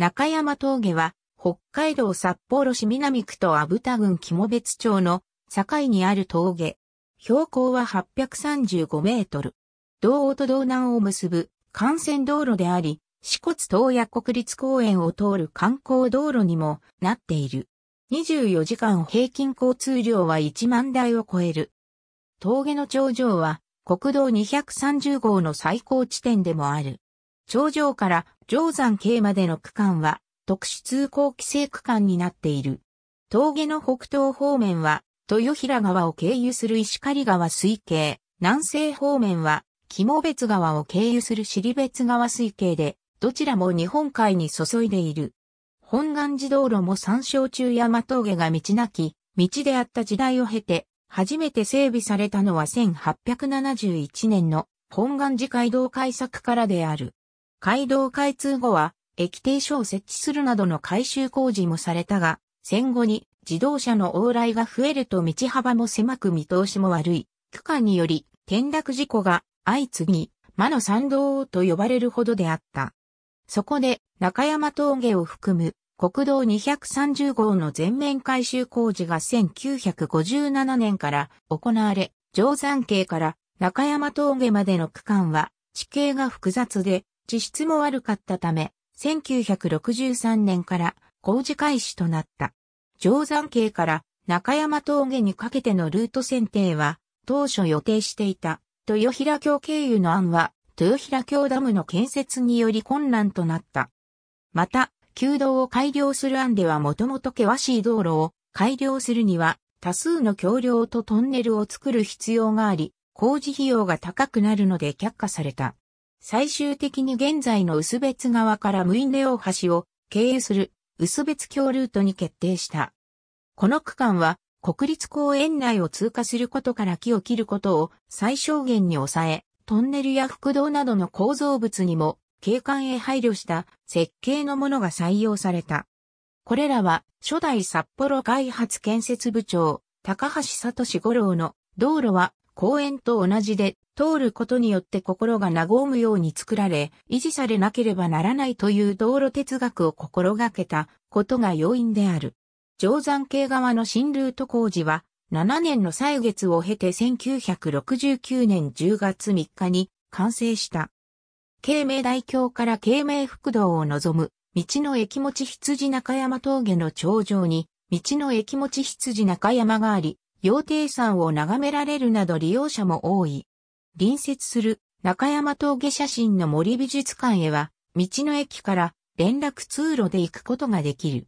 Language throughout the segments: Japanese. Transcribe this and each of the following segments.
中山峠は、北海道札幌市南区と阿武田郡肝別町の境にある峠。標高は835メートル。道央と道南を結ぶ幹線道路であり、四骨東野国立公園を通る観光道路にもなっている。24時間平均交通量は1万台を超える。峠の頂上は国道230号の最高地点でもある。頂上から定山系までの区間は特殊通行規制区間になっている。峠の北東方面は豊平川を経由する石狩川水系、南西方面は肝別川を経由する尻別川水系で、どちらも日本海に注いでいる。本願寺道路も参照中山峠が道なき、道であった時代を経て、初めて整備されたのは1871年の本願寺街道改作からである。街道開通後は、駅停所を設置するなどの改修工事もされたが、戦後に自動車の往来が増えると道幅も狭く見通しも悪い。区間により転落事故が相次ぎ、魔の参道と呼ばれるほどであった。そこで中山峠を含む国道230号の全面改修工事が1957年から行われ、定山系から中山峠までの区間は地形が複雑で地質も悪かったため、1963年から工事開始となった。定山系から中山峠にかけてのルート選定は、当初予定していた豊平峡経由の案は、豊平峡ダムの建設により困難となった。また、旧道を改良する案ではもともと険しい道路を改良するには、多数の橋梁とトンネルを作る必要があり、工事費用が高くなるので却下された。最終的に現在の薄別側からムイネオ橋を経由する薄別橋ルートに決定した。この区間は国立公園内を通過することから木を切ることを最小限に抑え、トンネルや副道などの構造物にも景観へ配慮した設計のものが採用された。これらは初代札幌開発建設部長、高橋聡五郎の道路は公園と同じで、通ることによって心が和むように作られ、維持されなければならないという道路哲学を心がけたことが要因である。定山系側の新ルート工事は、7年の歳月を経て1969年10月3日に完成した。慶明大橋から慶明福道を望む、道の駅持ち羊中山峠の頂上に、道の駅持ち羊中山があり、羊蹄山を眺められるなど利用者も多い。隣接する中山峠写真の森美術館へは、道の駅から連絡通路で行くことができる。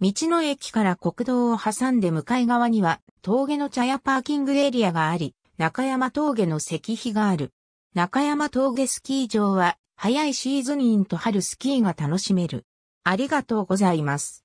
道の駅から国道を挟んで向かい側には峠の茶屋パーキングエリアがあり、中山峠の石碑がある。中山峠スキー場は早いシーズニンと春スキーが楽しめる。ありがとうございます。